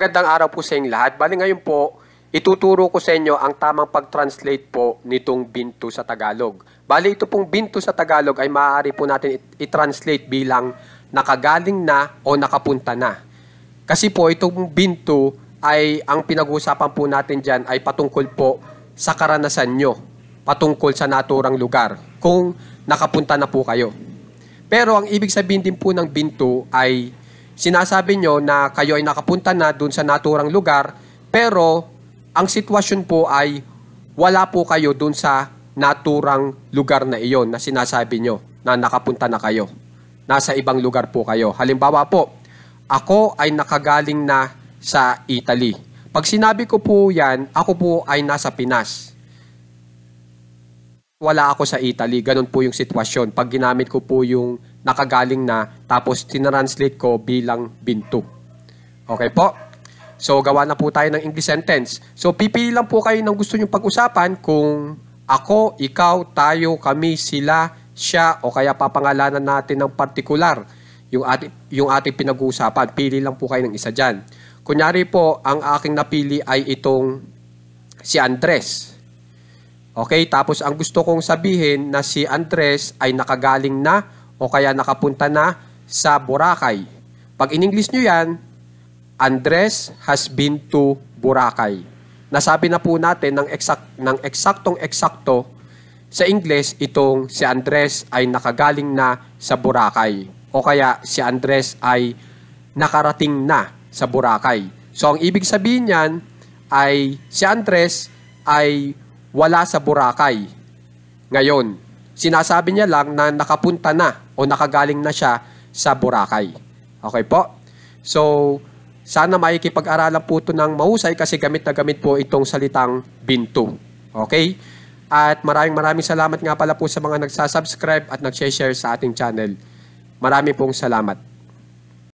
Magandang araw po sa inyong lahat. Bali ngayon po, ituturo ko sa inyo ang tamang pag-translate po nitong binto sa Tagalog. Bali ito pong binto sa Tagalog ay maaari po natin i-translate bilang nakagaling na o nakapunta na. Kasi po itong binto ay ang pinag-uusapan po natin dyan ay patungkol po sa karanasan nyo, patungkol sa naturang lugar, kung nakapunta na po kayo. Pero ang ibig sabihin din po ng binto ay sinasabi nyo na kayo ay nakapunta na dun sa naturang lugar, pero ang sitwasyon po ay wala po kayo dun sa naturang lugar na iyon na sinasabi nyo na nakapunta na kayo. Nasa ibang lugar po kayo. Halimbawa po, ako ay nakagaling na sa Italy. Pag sinabi ko po yan, ako po ay nasa Pinas wala ako sa Italy. Ganun po yung sitwasyon. Pag ginamit ko po yung nakagaling na, tapos tinranslate ko bilang binto. Okay po? So, gawa na po tayo ng English sentence. So, pipili lang po kayo ng gusto nyong pag-usapan kung ako, ikaw, tayo, kami, sila, siya, o kaya papangalanan natin ng partikular yung ating, yung ating pinag-uusapan. Pili lang po kayo ng isa dyan. Kunyari po, ang aking napili ay itong si Andres. Okay, tapos ang gusto kong sabihin na si Andres ay nakagaling na o kaya nakapunta na sa Boracay. Pag in English nyo yan, Andres has been to Boracay. Nasabi na po natin ng, exact, ng eksaktong eksakto sa English itong si Andres ay nakagaling na sa Boracay. O kaya si Andres ay nakarating na sa Boracay. So ang ibig sabihin niyan ay si Andres ay wala sa Boracay. Ngayon, sinasabi niya lang na nakapunta na o nakagaling na siya sa Boracay. Okay po? So, sana makikipag-aralan po ito ng mahusay kasi gamit na gamit po itong salitang binto. Okay? At maraming maraming salamat nga pala po sa mga nagsasubscribe at nagsashare sa ating channel. Marami pong salamat.